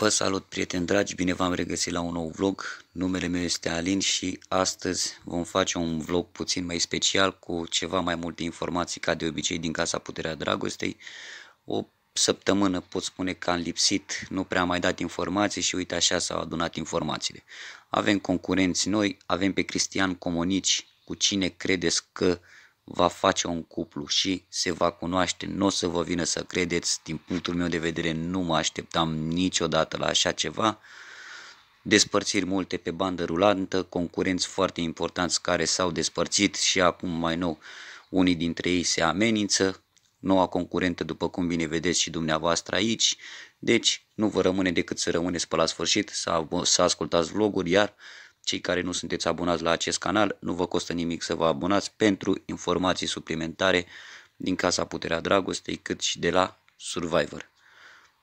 Vă salut prieteni dragi, bine v-am regăsit la un nou vlog, numele meu este Alin și astăzi vom face un vlog puțin mai special cu ceva mai multe informații ca de obicei din Casa Puterea Dragostei. O săptămână pot spune că am lipsit, nu prea am mai dat informații și uite așa s-au adunat informațiile. Avem concurenți noi, avem pe Cristian Comonici, cu cine credeți că va face un cuplu și se va cunoaște. Nu o să vă vină să credeți, din punctul meu de vedere nu mă așteptam niciodată la așa ceva. Despărțiri multe pe bandă rulantă, concurenți foarte importanți care s-au despărțit și acum mai nou unii dintre ei se amenință, noua concurentă după cum bine vedeți și dumneavoastră aici deci nu vă rămâne decât să rămâneți pe la sfârșit, să, să ascultați vloguri, iar cei care nu sunteți abonați la acest canal, nu vă costă nimic să vă abonați pentru informații suplimentare din Casa Puterea Dragostei, cât și de la Survivor.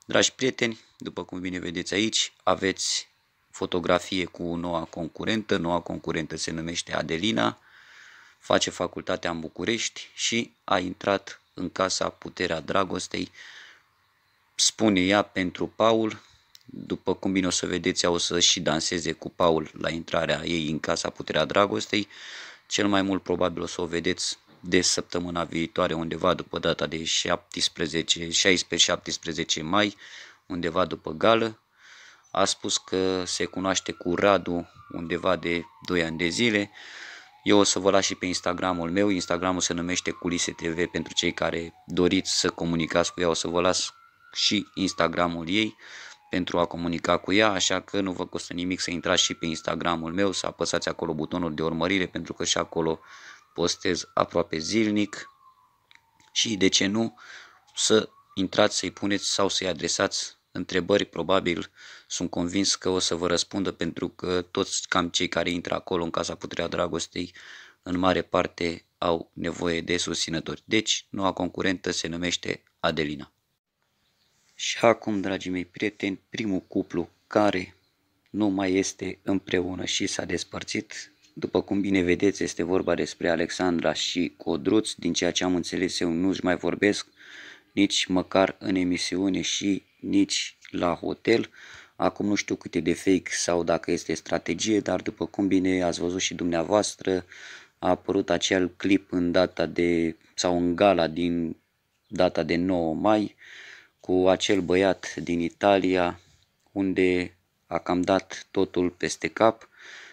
Dragi prieteni, după cum bine vedeți aici, aveți fotografie cu noua concurentă. Noua concurentă se numește Adelina, face facultatea în București și a intrat în Casa Puterea Dragostei spune ea pentru Paul, după cum bine o să vedeți, ea o să și danseze cu Paul la intrarea ei în casa Puterea Dragostei, cel mai mult probabil o să o vedeți de săptămâna viitoare, undeva după data de 16-17 mai, undeva după gală. A spus că se cunoaște cu Radu undeva de 2 ani de zile. Eu o să vă las și pe Instagramul meu, Instagramul se numește Culise TV pentru cei care doriți să comunicați cu ea, o să vă las și Instagramul ei pentru a comunica cu ea, așa că nu vă costă nimic să intrați și pe Instagramul meu, să apăsați acolo butonul de urmărire pentru că și acolo postez aproape zilnic și de ce nu să intrați să-i puneți sau să-i adresați întrebări, probabil sunt convins că o să vă răspundă pentru că toți cam cei care intră acolo în Casa Puterea Dragostei în mare parte au nevoie de susținători. Deci, noua concurentă se numește Adelina. Și acum, dragii mei prieteni, primul cuplu care nu mai este împreună și s-a despărțit. După cum bine vedeți, este vorba despre Alexandra și Codruț. Din ceea ce am înțeles eu, nu-și mai vorbesc nici măcar în emisiune și nici la hotel. Acum nu știu câte de fake sau dacă este strategie, dar după cum bine ați văzut și dumneavoastră, a apărut acel clip în data de, sau în gala din data de 9 mai, cu acel băiat din Italia, unde a cam dat totul peste cap.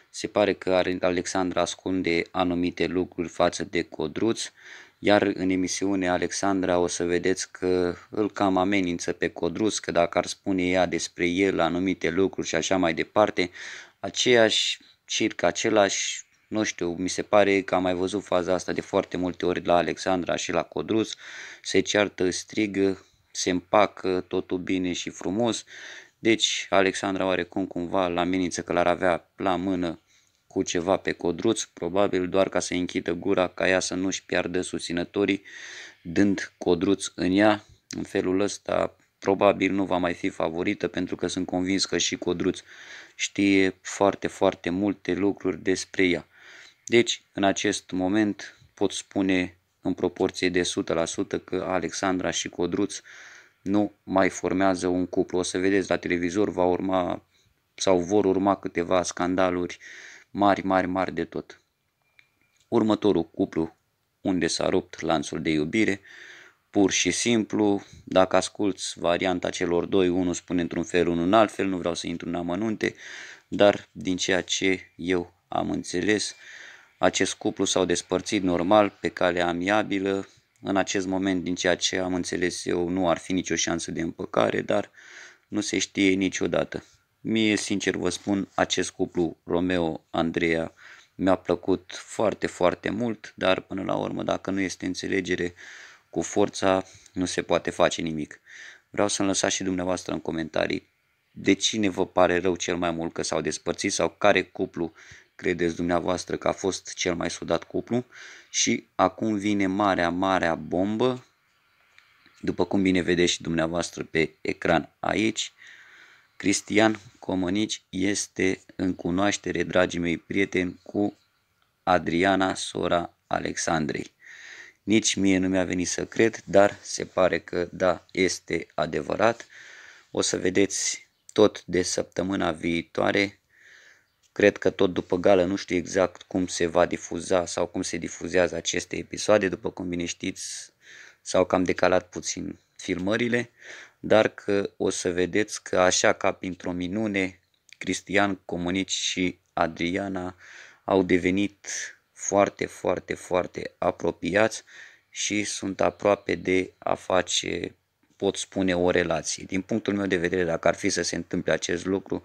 Se pare că Alexandra ascunde anumite lucruri față de Codruț, iar în emisiune Alexandra o să vedeți că îl cam amenință pe Codruț, că dacă ar spune ea despre el anumite lucruri și așa mai departe, aceeași, circa același, nu știu, mi se pare că am mai văzut faza asta de foarte multe ori la Alexandra și la Codruț, se ceartă, strigă, se împacă totul bine și frumos. Deci Alexandra oarecum cumva la amenință că l-ar avea la mână cu ceva pe codruț, probabil doar ca să închidă gura ca ea să nu-și piardă susținătorii, dând codruț în ea. În felul ăsta probabil nu va mai fi favorită pentru că sunt convins că și Codruț știe foarte, foarte multe lucruri despre ea. Deci, în acest moment pot spune în proporție de 100% că Alexandra și Codruț nu mai formează un cuplu. O să vedeți la televizor va urma sau vor urma câteva scandaluri mari, mari, mari de tot. Următorul cuplu unde s-a rupt lanțul de iubire, pur și simplu, dacă asculți varianta celor doi, unul spune într-un fel, unul în altfel, nu vreau să intru în amănunte, dar din ceea ce eu am înțeles, acest cuplu s-au despărțit normal, pe cale amiabilă. În acest moment, din ceea ce am înțeles eu, nu ar fi nicio șansă de împăcare, dar nu se știe niciodată. Mie, sincer vă spun, acest cuplu Romeo-Andreea mi-a plăcut foarte, foarte mult, dar până la urmă, dacă nu este înțelegere cu forța, nu se poate face nimic. Vreau să-mi lăsați și dumneavoastră în comentarii de cine vă pare rău cel mai mult că s-au despărțit sau care cuplu credeți dumneavoastră că a fost cel mai sudat cuplu și acum vine marea, marea bombă, după cum bine vedeți și dumneavoastră pe ecran aici, Cristian Comănici este în cunoaștere, dragii mei prieteni, cu Adriana, sora Alexandrei. Nici mie nu mi-a venit să cred, dar se pare că da, este adevărat. O să vedeți tot de săptămâna viitoare Cred că tot după gală nu știu exact cum se va difuza sau cum se difuzează aceste episoade, după cum bine știți, sau că cam decalat puțin filmările, dar că o să vedeți că așa ca printr-o minune, Cristian Comunici și Adriana au devenit foarte, foarte, foarte apropiați și sunt aproape de a face, pot spune, o relație. Din punctul meu de vedere, dacă ar fi să se întâmple acest lucru,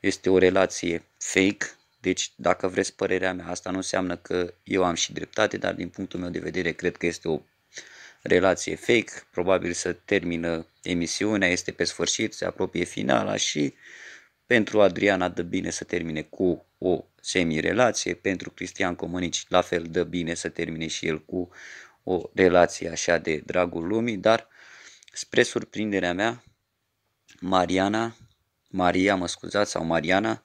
este o relație fake, deci dacă vreți părerea mea, asta nu înseamnă că eu am și dreptate, dar din punctul meu de vedere cred că este o relație fake, probabil să termină emisiunea, este pe sfârșit, se apropie finala și pentru Adriana dă bine să termine cu o semi-relație, pentru Cristian Comunici la fel dă bine să termine și el cu o relație așa de dragul lumii, dar spre surprinderea mea, Mariana Maria, mă scuzați, sau Mariana,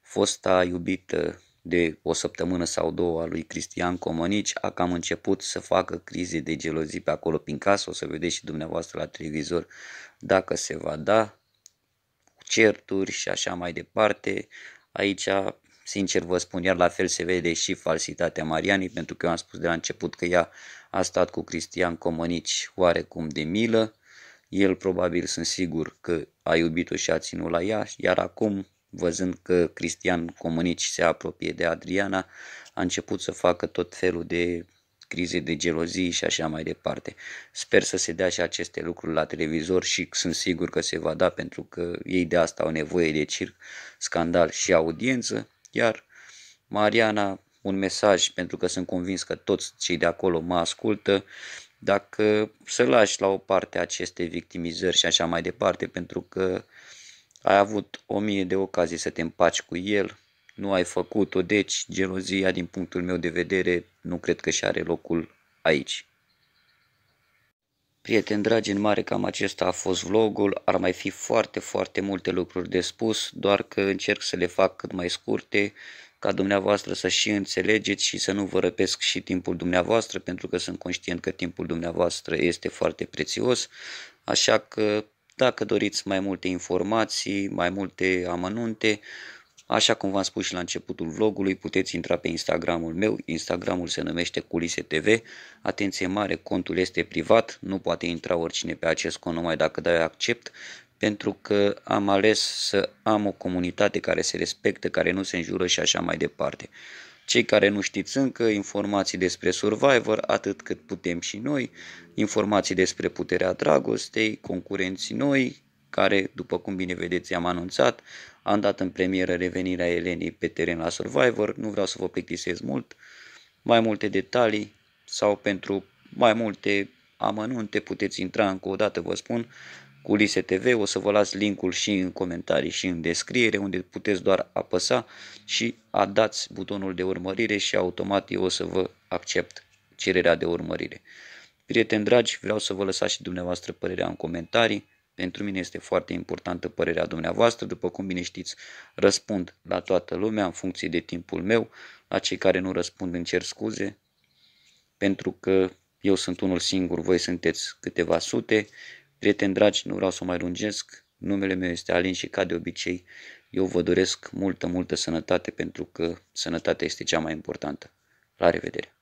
fosta iubită de o săptămână sau două a lui Cristian Comănici, a cam început să facă crize de gelozie pe acolo prin casă, o să vedeți și dumneavoastră la televizor dacă se va da, certuri și așa mai departe. Aici, sincer vă spun, iar la fel se vede și falsitatea Marianii, pentru că eu am spus de la început că ea a stat cu Cristian Comănici oarecum de milă, el probabil sunt sigur că a iubit-o și a ținut la ea, iar acum, văzând că Cristian Comunici se apropie de Adriana, a început să facă tot felul de crize de gelozii și așa mai departe. Sper să se dea și aceste lucruri la televizor și sunt sigur că se va da pentru că ei de asta au nevoie de circ, scandal și audiență, iar Mariana un mesaj pentru că sunt convins că toți cei de acolo mă ascultă dacă să lași la o parte aceste victimizări și așa mai departe, pentru că ai avut o mie de ocazii să te împaci cu el, nu ai făcut-o, deci gelozia din punctul meu de vedere nu cred că și are locul aici. Prieteni dragi, în mare cam acesta a fost vlogul, ar mai fi foarte, foarte multe lucruri de spus, doar că încerc să le fac cât mai scurte, ca dumneavoastră să și înțelegeți și să nu vă răpesc și timpul dumneavoastră, pentru că sunt conștient că timpul dumneavoastră este foarte prețios, așa că dacă doriți mai multe informații, mai multe amănunte, așa cum v-am spus și la începutul vlogului, puteți intra pe Instagramul meu, Instagramul se numește Culise TV, atenție mare, contul este privat, nu poate intra oricine pe acest cont numai dacă dai accept, pentru că am ales să am o comunitate care se respectă, care nu se înjură și așa mai departe. Cei care nu știți încă informații despre Survivor, atât cât putem și noi, informații despre puterea dragostei, concurenții noi, care, după cum bine vedeți, am anunțat, am dat în premieră revenirea Elenei pe teren la Survivor, nu vreau să vă plictisez mult, mai multe detalii sau pentru mai multe amănunte puteți intra încă o dată, vă spun, Culise TV, o să vă las linkul și în comentarii și în descriere unde puteți doar apăsa și a dați butonul de urmărire și automat eu o să vă accept cererea de urmărire. Prieteni dragi, vreau să vă lăsați și dumneavoastră părerea în comentarii. Pentru mine este foarte importantă părerea dumneavoastră, după cum bine știți, răspund la toată lumea în funcție de timpul meu, la cei care nu răspund încerc scuze, pentru că eu sunt unul singur, voi sunteți câteva sute Prieteni dragi, nu vreau să mai lungesc, numele meu este Alin și ca de obicei eu vă doresc multă, multă sănătate pentru că sănătatea este cea mai importantă. La revedere!